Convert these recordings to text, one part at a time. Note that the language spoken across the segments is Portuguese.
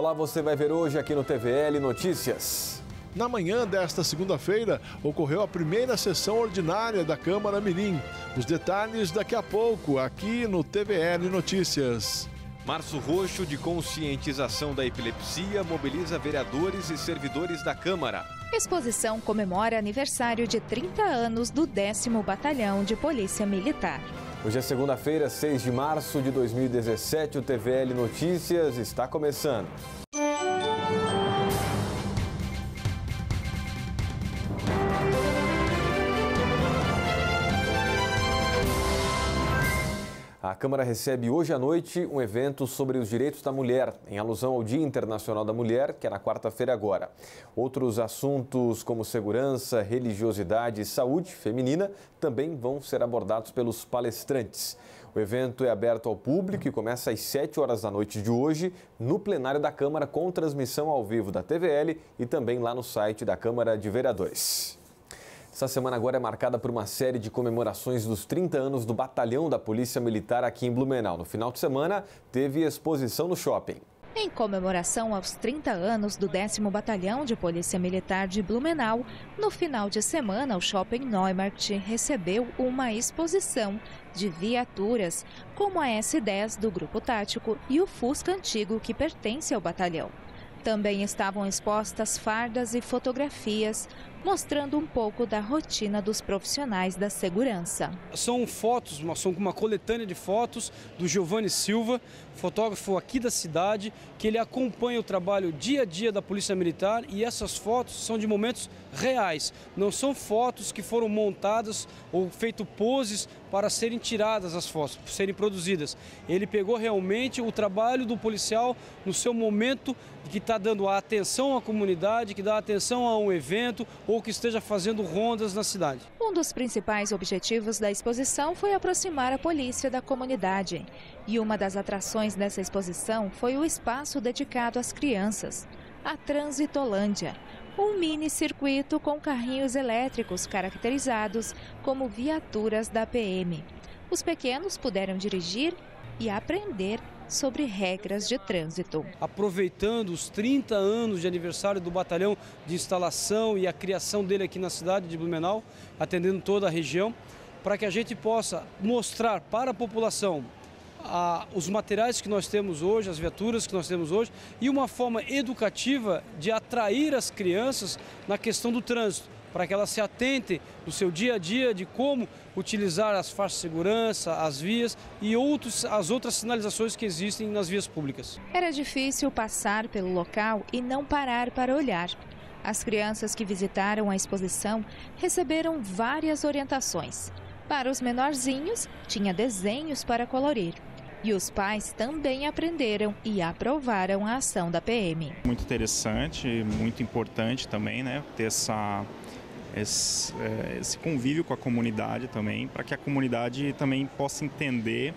Olá, você vai ver hoje aqui no TVL Notícias. Na manhã desta segunda-feira, ocorreu a primeira sessão ordinária da Câmara Mirim. Os detalhes daqui a pouco, aqui no TVL Notícias. Março Roxo de Conscientização da Epilepsia mobiliza vereadores e servidores da Câmara. Exposição comemora aniversário de 30 anos do 10 Batalhão de Polícia Militar. Hoje é segunda-feira, 6 de março de 2017. O TVL Notícias está começando. Câmara recebe hoje à noite um evento sobre os direitos da mulher, em alusão ao Dia Internacional da Mulher, que é na quarta-feira agora. Outros assuntos como segurança, religiosidade e saúde feminina também vão ser abordados pelos palestrantes. O evento é aberto ao público e começa às 7 horas da noite de hoje, no plenário da Câmara, com transmissão ao vivo da TVL e também lá no site da Câmara de Vereadores. Essa semana agora é marcada por uma série de comemorações dos 30 anos do Batalhão da Polícia Militar aqui em Blumenau. No final de semana, teve exposição no shopping. Em comemoração aos 30 anos do 10 Batalhão de Polícia Militar de Blumenau, no final de semana, o Shopping Neumarkt recebeu uma exposição de viaturas, como a S10 do Grupo Tático e o Fusca Antigo, que pertence ao batalhão. Também estavam expostas fardas e fotografias mostrando um pouco da rotina dos profissionais da segurança. São fotos, são uma coletânea de fotos do Giovanni Silva, fotógrafo aqui da cidade, que ele acompanha o trabalho dia a dia da Polícia Militar e essas fotos são de momentos reais. Não são fotos que foram montadas ou feito poses para serem tiradas as fotos, serem produzidas. Ele pegou realmente o trabalho do policial no seu momento que está dando a atenção à comunidade, que dá atenção a um evento ou que esteja fazendo rondas na cidade. Um dos principais objetivos da exposição foi aproximar a polícia da comunidade. E uma das atrações dessa exposição foi o espaço dedicado às crianças, a Transitolândia um mini-circuito com carrinhos elétricos caracterizados como viaturas da PM. Os pequenos puderam dirigir e aprender sobre regras de trânsito. Aproveitando os 30 anos de aniversário do batalhão de instalação e a criação dele aqui na cidade de Blumenau, atendendo toda a região, para que a gente possa mostrar para a população a, os materiais que nós temos hoje, as viaturas que nós temos hoje, e uma forma educativa de atrair as crianças na questão do trânsito, para que elas se atentem no seu dia a dia de como utilizar as faixas de segurança, as vias e outros, as outras sinalizações que existem nas vias públicas. Era difícil passar pelo local e não parar para olhar. As crianças que visitaram a exposição receberam várias orientações. Para os menorzinhos, tinha desenhos para colorir. E os pais também aprenderam e aprovaram a ação da PM. Muito interessante, muito importante também, né? Ter essa esse, eh, esse, convívio com a comunidade também, para que a comunidade também possa entender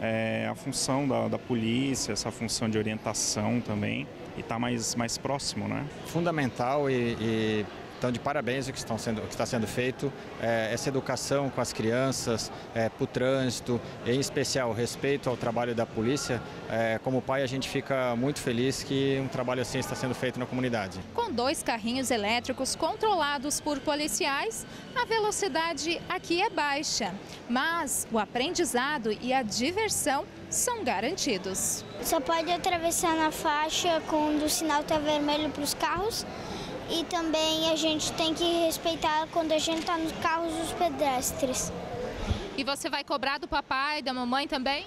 é, a função da, da, polícia, essa função de orientação também, e estar tá mais, mais próximo, né? Fundamental e, e então, de parabéns o que, estão sendo, o que está sendo feito, é, essa educação com as crianças, é, para o trânsito, em especial respeito ao trabalho da polícia. É, como pai, a gente fica muito feliz que um trabalho assim está sendo feito na comunidade. Com dois carrinhos elétricos controlados por policiais, a velocidade aqui é baixa, mas o aprendizado e a diversão são garantidos. Só pode atravessar na faixa quando o sinal está vermelho para os carros e também a gente tem que respeitar quando a gente está nos carros os pedestres. E você vai cobrar do papai, e da mamãe também?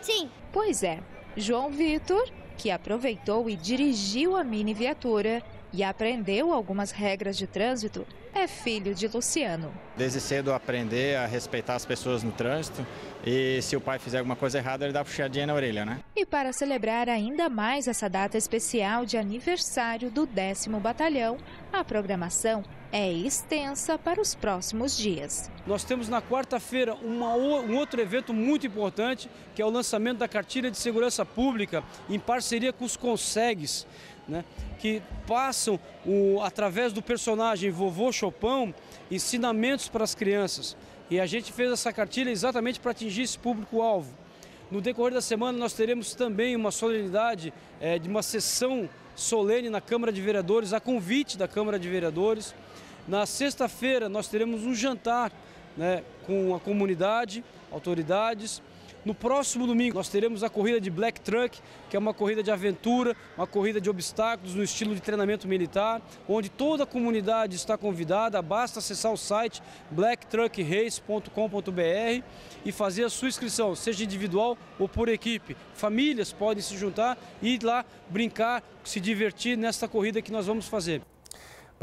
Sim. Pois é, João Vitor, que aproveitou e dirigiu a mini viatura, e aprendeu algumas regras de trânsito, é filho de Luciano. Desde cedo aprender a respeitar as pessoas no trânsito e se o pai fizer alguma coisa errada, ele dá puxadinha na orelha, né? E para celebrar ainda mais essa data especial de aniversário do 10 Batalhão, a programação é extensa para os próximos dias. Nós temos na quarta-feira um outro evento muito importante, que é o lançamento da cartilha de segurança pública em parceria com os Consegues né? que passam o, através do personagem Vovô Chopão ensinamentos para as crianças. E a gente fez essa cartilha exatamente para atingir esse público-alvo. No decorrer da semana nós teremos também uma solenidade é, de uma sessão solene na Câmara de Vereadores, a convite da Câmara de Vereadores. Na sexta-feira nós teremos um jantar né, com a comunidade, autoridades, no próximo domingo, nós teremos a corrida de Black Truck, que é uma corrida de aventura, uma corrida de obstáculos no estilo de treinamento militar, onde toda a comunidade está convidada. Basta acessar o site blacktruckrace.com.br e fazer a sua inscrição, seja individual ou por equipe. Famílias podem se juntar e ir lá brincar, se divertir nesta corrida que nós vamos fazer.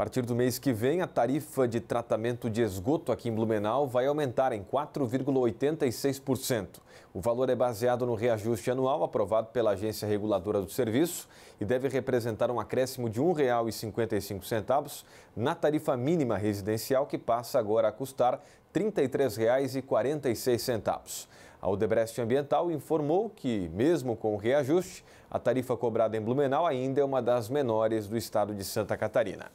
A partir do mês que vem, a tarifa de tratamento de esgoto aqui em Blumenau vai aumentar em 4,86%. O valor é baseado no reajuste anual aprovado pela Agência Reguladora do Serviço e deve representar um acréscimo de R$ 1,55 na tarifa mínima residencial, que passa agora a custar R$ 33,46. A Odebrecht Ambiental informou que, mesmo com o reajuste, a tarifa cobrada em Blumenau ainda é uma das menores do estado de Santa Catarina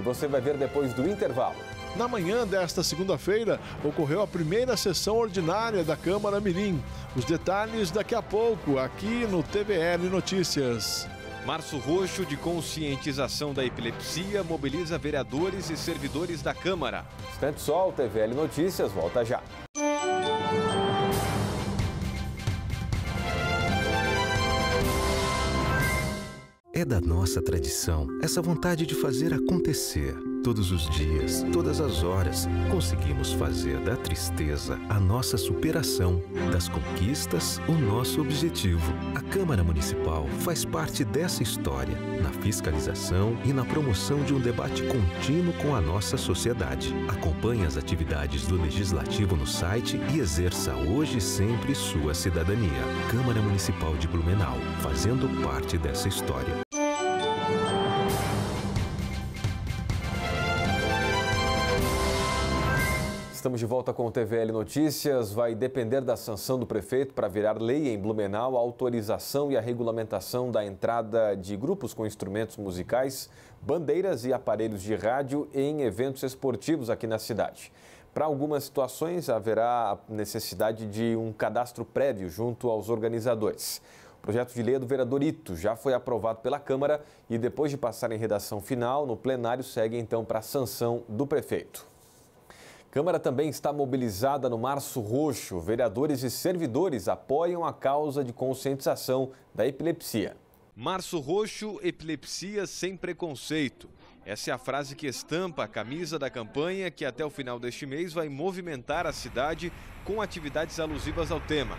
e você vai ver depois do intervalo. Na manhã desta segunda-feira, ocorreu a primeira sessão ordinária da Câmara Mirim. Os detalhes daqui a pouco, aqui no TVL Notícias. Março Roxo de Conscientização da Epilepsia mobiliza vereadores e servidores da Câmara. Instante Sol, TVL Notícias, volta já. É da nossa tradição essa vontade de fazer acontecer. Todos os dias, todas as horas, conseguimos fazer da tristeza a nossa superação, das conquistas o nosso objetivo. A Câmara Municipal faz parte dessa história, na fiscalização e na promoção de um debate contínuo com a nossa sociedade. Acompanhe as atividades do Legislativo no site e exerça hoje e sempre sua cidadania. Câmara Municipal de Blumenau, fazendo parte dessa história. Estamos de volta com o TVL Notícias. Vai depender da sanção do prefeito para virar lei em Blumenau a autorização e a regulamentação da entrada de grupos com instrumentos musicais, bandeiras e aparelhos de rádio em eventos esportivos aqui na cidade. Para algumas situações, haverá necessidade de um cadastro prévio junto aos organizadores. O projeto de lei é do vereador Ito já foi aprovado pela Câmara e, depois de passar em redação final, no plenário segue então para a sanção do prefeito. Câmara também está mobilizada no Março Roxo. Vereadores e servidores apoiam a causa de conscientização da epilepsia. Março Roxo, epilepsia sem preconceito. Essa é a frase que estampa a camisa da campanha que até o final deste mês vai movimentar a cidade com atividades alusivas ao tema.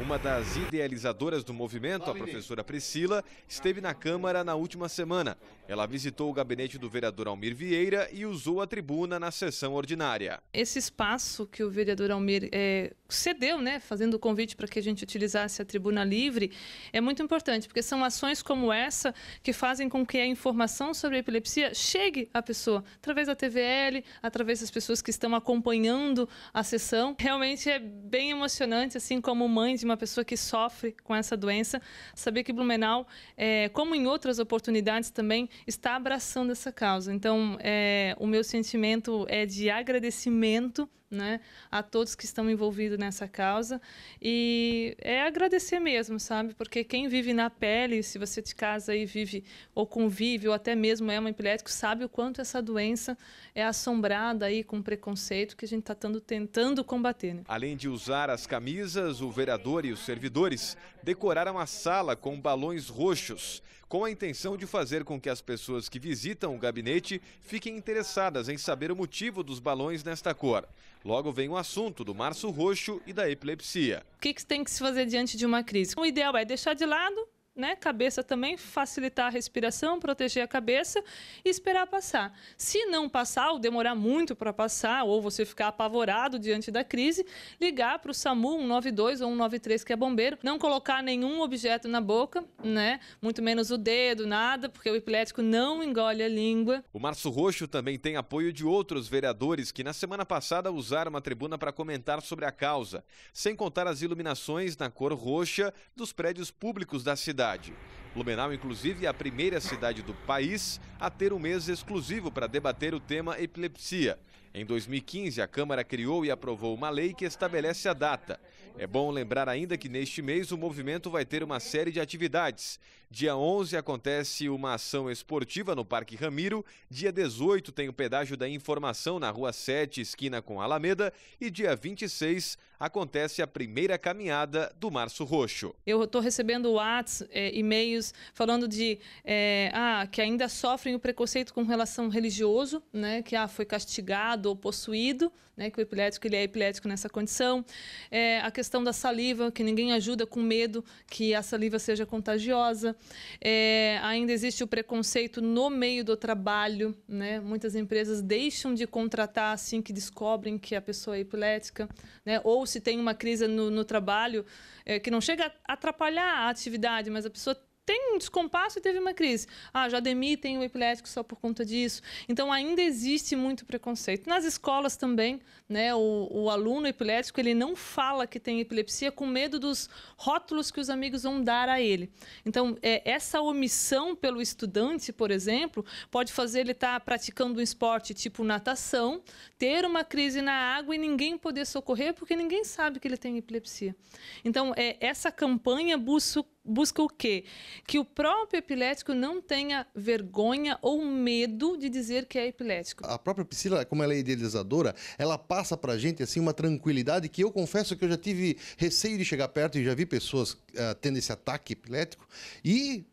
Uma das idealizadoras do movimento, a professora Priscila, esteve na Câmara na última semana. Ela visitou o gabinete do vereador Almir Vieira e usou a tribuna na sessão ordinária. Esse espaço que o vereador Almir é, cedeu, né, fazendo o convite para que a gente utilizasse a tribuna livre, é muito importante, porque são ações como essa que fazem com que a informação sobre a epilepsia chegue à pessoa, através da TVL, através das pessoas que estão acompanhando a sessão. Realmente é bem emocionante, assim como mãe de uma pessoa que sofre com essa doença, saber que Blumenau, é, como em outras oportunidades também, está abraçando essa causa. Então, é, o meu sentimento é de agradecimento né, a todos que estão envolvidos nessa causa. E é agradecer mesmo, sabe? Porque quem vive na pele, se você de casa e vive ou convive, ou até mesmo é um epilético, sabe o quanto essa doença é assombrada aí com preconceito que a gente está tentando combater. Né? Além de usar as camisas, o vereador e os servidores decoraram a sala com balões roxos, com a intenção de fazer com que as pessoas que visitam o gabinete fiquem interessadas em saber o motivo dos balões nesta cor. Logo vem o assunto do março roxo e da epilepsia. O que, que tem que se fazer diante de uma crise? O ideal é deixar de lado né, cabeça também, facilitar a respiração, proteger a cabeça e esperar passar. Se não passar, ou demorar muito para passar, ou você ficar apavorado diante da crise, ligar para o SAMU 192 ou 193, que é bombeiro, não colocar nenhum objeto na boca, né, muito menos o dedo, nada, porque o epilético não engole a língua. O Março Roxo também tem apoio de outros vereadores que na semana passada usaram uma tribuna para comentar sobre a causa, sem contar as iluminações na cor roxa dos prédios públicos da cidade cidade. Blumenau, inclusive, é a primeira cidade do país a ter um mês exclusivo para debater o tema epilepsia. Em 2015, a Câmara criou e aprovou uma lei que estabelece a data. É bom lembrar ainda que neste mês o movimento vai ter uma série de atividades. Dia 11 acontece uma ação esportiva no Parque Ramiro, dia 18 tem o pedágio da informação na Rua 7, esquina com Alameda, e dia 26 acontece a primeira caminhada do Março Roxo. Eu estou recebendo whats, é, e-mails falando de é, ah, que ainda sofrem o preconceito com relação religioso, né, que ah, foi castigado, sedado ou possuído, né, que o epilético ele é epilético nessa condição. É, a questão da saliva, que ninguém ajuda com medo que a saliva seja contagiosa. É, ainda existe o preconceito no meio do trabalho, né? Muitas empresas deixam de contratar assim que descobrem que a pessoa é epilética, né? Ou se tem uma crise no, no trabalho é, que não chega a atrapalhar a atividade, mas a pessoa tem um descompasso e teve uma crise. Ah, já demitem o epilético só por conta disso. Então ainda existe muito preconceito. Nas escolas também, né? O, o aluno epilético ele não fala que tem epilepsia com medo dos rótulos que os amigos vão dar a ele. Então é, essa omissão pelo estudante, por exemplo, pode fazer ele estar tá praticando um esporte tipo natação, ter uma crise na água e ninguém poder socorrer porque ninguém sabe que ele tem epilepsia. Então é, essa campanha busca busca o quê? Que o próprio epilético não tenha vergonha ou medo de dizer que é epilético. A própria Priscila, como ela é idealizadora, ela passa a gente assim uma tranquilidade que eu confesso que eu já tive receio de chegar perto e já vi pessoas uh, tendo esse ataque epilético e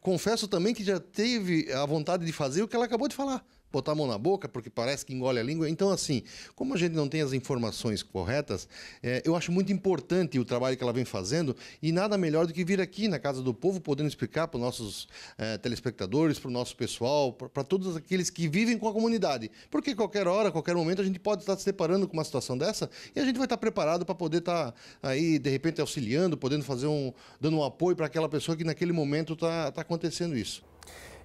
confesso também que já teve a vontade de fazer o que ela acabou de falar botar a mão na boca porque parece que engole a língua. Então, assim, como a gente não tem as informações corretas, é, eu acho muito importante o trabalho que ela vem fazendo e nada melhor do que vir aqui na Casa do Povo podendo explicar para os nossos é, telespectadores, para o nosso pessoal, para todos aqueles que vivem com a comunidade. Porque qualquer hora, qualquer momento, a gente pode estar se deparando com uma situação dessa e a gente vai estar preparado para poder estar aí, de repente, auxiliando, podendo fazer um. dando um apoio para aquela pessoa que naquele momento está tá acontecendo isso.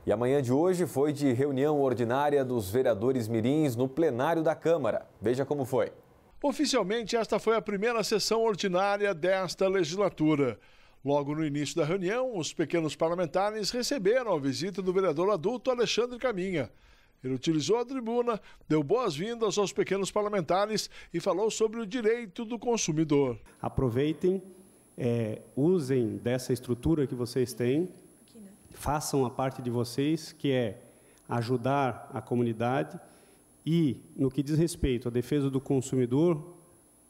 E a manhã de hoje foi de reunião ordinária dos vereadores mirins no plenário da Câmara. Veja como foi. Oficialmente, esta foi a primeira sessão ordinária desta legislatura. Logo no início da reunião, os pequenos parlamentares receberam a visita do vereador adulto Alexandre Caminha. Ele utilizou a tribuna, deu boas-vindas aos pequenos parlamentares e falou sobre o direito do consumidor. Aproveitem, é, usem dessa estrutura que vocês têm façam a parte de vocês, que é ajudar a comunidade e, no que diz respeito à defesa do consumidor,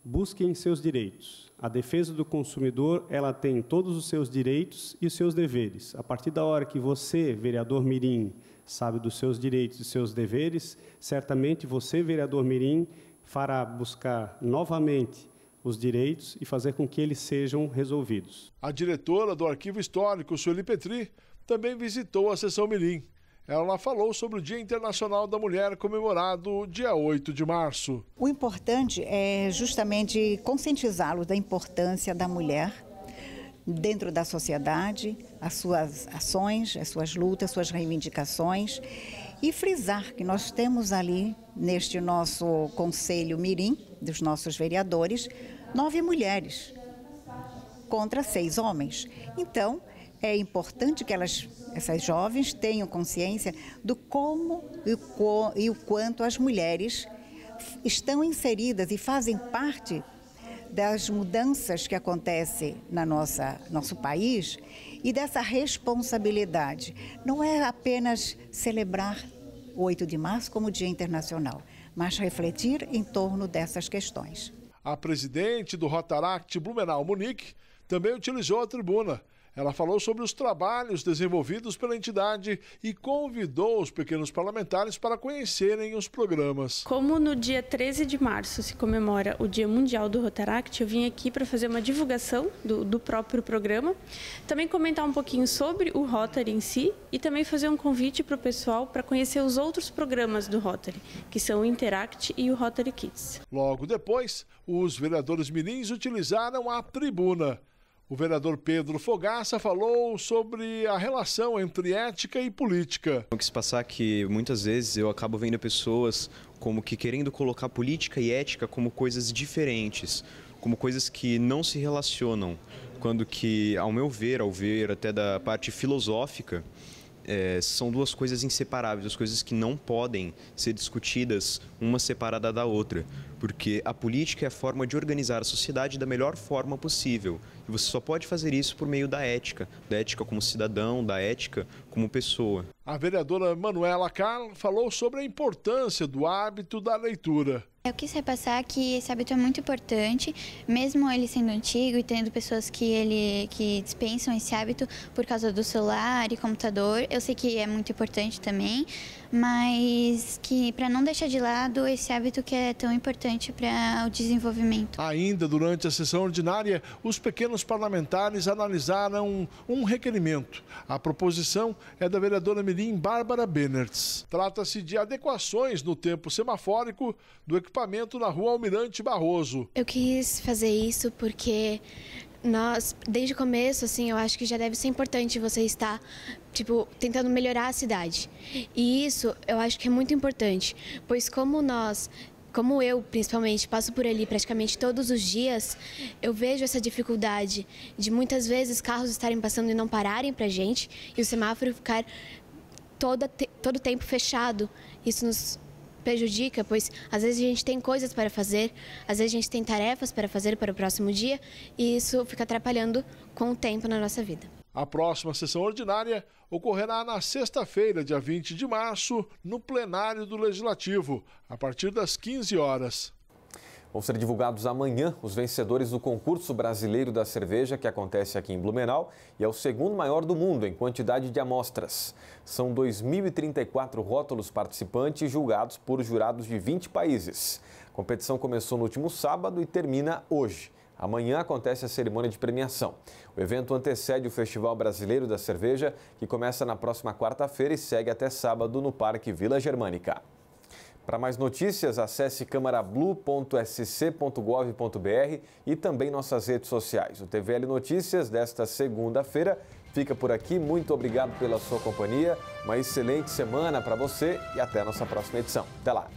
busquem seus direitos. A defesa do consumidor, ela tem todos os seus direitos e os seus deveres. A partir da hora que você, vereador mirim, sabe dos seus direitos e seus deveres, certamente você, vereador mirim, fará buscar novamente os direitos e fazer com que eles sejam resolvidos. A diretora do Arquivo Histórico, Sueli Petri, também visitou a sessão Mirim. Ela falou sobre o Dia Internacional da Mulher, comemorado dia 8 de março. O importante é justamente conscientizá-los da importância da mulher dentro da sociedade, as suas ações, as suas lutas, suas reivindicações e frisar que nós temos ali neste nosso conselho mirim dos nossos vereadores nove mulheres contra seis homens. Então é importante que elas, essas jovens tenham consciência do como e o, co, e o quanto as mulheres estão inseridas e fazem parte das mudanças que acontecem na nossa nosso país e dessa responsabilidade. Não é apenas celebrar o 8 de março como Dia Internacional, mas refletir em torno dessas questões. A presidente do Rotaract Blumenau Munique também utilizou a tribuna ela falou sobre os trabalhos desenvolvidos pela entidade e convidou os pequenos parlamentares para conhecerem os programas. Como no dia 13 de março se comemora o Dia Mundial do Rotaract, eu vim aqui para fazer uma divulgação do, do próprio programa, também comentar um pouquinho sobre o Rotary em si e também fazer um convite para o pessoal para conhecer os outros programas do Rotary, que são o Interact e o Rotary Kids. Logo depois, os vereadores mirins utilizaram a tribuna o vereador Pedro Fogaça falou sobre a relação entre ética e política. O que se passar é que muitas vezes eu acabo vendo pessoas como que querendo colocar política e ética como coisas diferentes, como coisas que não se relacionam, quando que, ao meu ver, ao ver até da parte filosófica, é, são duas coisas inseparáveis, as coisas que não podem ser discutidas uma separada da outra, porque a política é a forma de organizar a sociedade da melhor forma possível. E você só pode fazer isso por meio da ética, da ética como cidadão, da ética como pessoa. A vereadora Manuela Carl falou sobre a importância do hábito da leitura. Eu quis repassar que esse hábito é muito importante, mesmo ele sendo antigo e tendo pessoas que ele que dispensam esse hábito por causa do celular e computador. Eu sei que é muito importante também, mas que para não deixar de lado esse hábito que é tão importante para o desenvolvimento. Ainda durante a sessão ordinária, os pequenos parlamentares analisaram um requerimento. A proposição é da vereadora Mirim Bárbara Benertz. Trata-se de adequações no tempo semafórico do equipamento na rua Almirante Barroso. Eu quis fazer isso porque nós, desde o começo, assim, eu acho que já deve ser importante você estar tipo, tentando melhorar a cidade. E isso eu acho que é muito importante, pois como nós como eu, principalmente, passo por ali praticamente todos os dias, eu vejo essa dificuldade de muitas vezes carros estarem passando e não pararem para gente e o semáforo ficar toda, todo tempo fechado. Isso nos prejudica, pois às vezes a gente tem coisas para fazer, às vezes a gente tem tarefas para fazer para o próximo dia e isso fica atrapalhando com o tempo na nossa vida. A próxima sessão ordinária ocorrerá na sexta-feira, dia 20 de março, no plenário do Legislativo, a partir das 15 horas. Vão ser divulgados amanhã os vencedores do concurso brasileiro da cerveja que acontece aqui em Blumenau e é o segundo maior do mundo em quantidade de amostras. São 2.034 rótulos participantes julgados por jurados de 20 países. A competição começou no último sábado e termina hoje. Amanhã acontece a cerimônia de premiação. O evento antecede o Festival Brasileiro da Cerveja, que começa na próxima quarta-feira e segue até sábado no Parque Vila Germânica. Para mais notícias, acesse camarablu.sc.gov.br e também nossas redes sociais. O TVL Notícias desta segunda-feira fica por aqui. Muito obrigado pela sua companhia. Uma excelente semana para você e até a nossa próxima edição. Até lá!